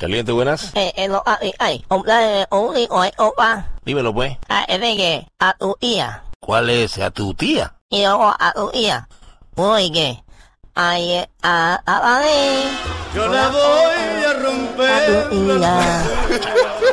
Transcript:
Caliente, buenas. Dímelo, pues. Ah, a tu tía. ¿Cuál es? ¿A tu tía? yo a tu tía. Eh, a, eh. Yo la voy oh, a oh, romper. A